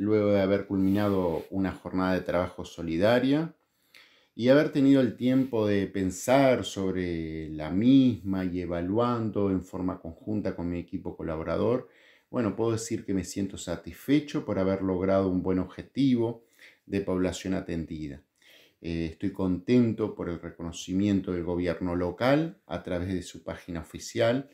luego de haber culminado una jornada de trabajo solidaria y haber tenido el tiempo de pensar sobre la misma y evaluando en forma conjunta con mi equipo colaborador, bueno, puedo decir que me siento satisfecho por haber logrado un buen objetivo de población atendida. Eh, estoy contento por el reconocimiento del gobierno local a través de su página oficial,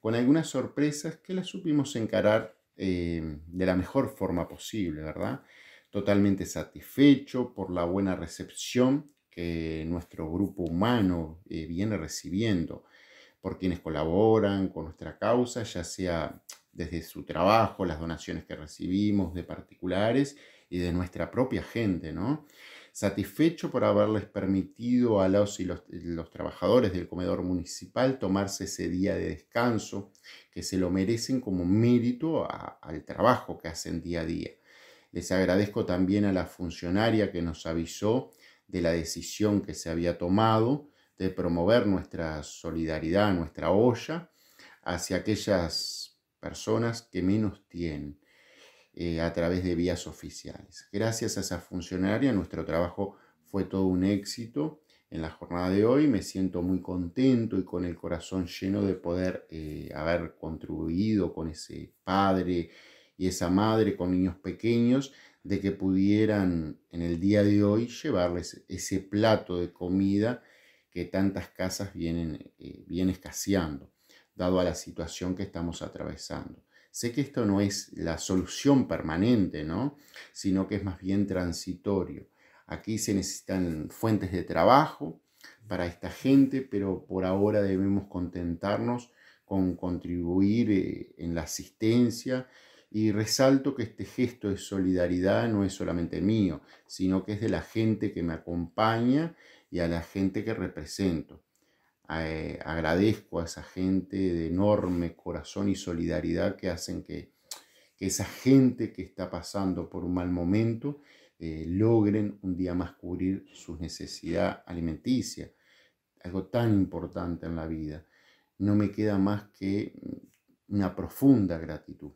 con algunas sorpresas que las supimos encarar Em, de la mejor forma posible, ¿verdad? Totalmente satisfecho por la buena recepción que nuestro grupo humano eh, viene recibiendo por quienes colaboran con nuestra causa, ya sea desde su trabajo, las donaciones que recibimos de particulares y de nuestra propia gente, ¿no? satisfecho por haberles permitido a los y los, trabajadores del comedor municipal tomarse ese día de descanso, que se lo merecen como mérito al trabajo que hacen día a día. Les agradezco también a la funcionaria que nos avisó de la decisión que se había tomado de promover nuestra solidaridad, nuestra olla, hacia aquellas personas que menos tienen. Eh, a través de vías oficiales. Gracias a esa funcionaria, nuestro trabajo fue todo un éxito en la jornada de hoy. Me siento muy contento y con el corazón lleno de poder eh, haber contribuido con ese padre y esa madre con niños pequeños, de que pudieran en el día de hoy llevarles ese plato de comida que tantas casas vienen, eh, vienen escaseando, dado a la situación que estamos atravesando. Sé que esto no es la solución permanente, ¿no? Sino que es más bien transitorio. Aquí se necesitan fuentes de trabajo para esta gente, pero por ahora debemos contentarnos con contribuir eh, en la asistencia y resalto que este gesto de solidaridad no es solamente mío, sino que es de la gente que me acompaña y a la gente que represento. Eh, agradezco a esa gente de enorme corazón y solidaridad que hacen que, esa gente que está pasando por un mal momento eh, logren un día más cubrir sus necesidad alimenticia, algo tan importante en la vida. No me queda más que una profunda gratitud.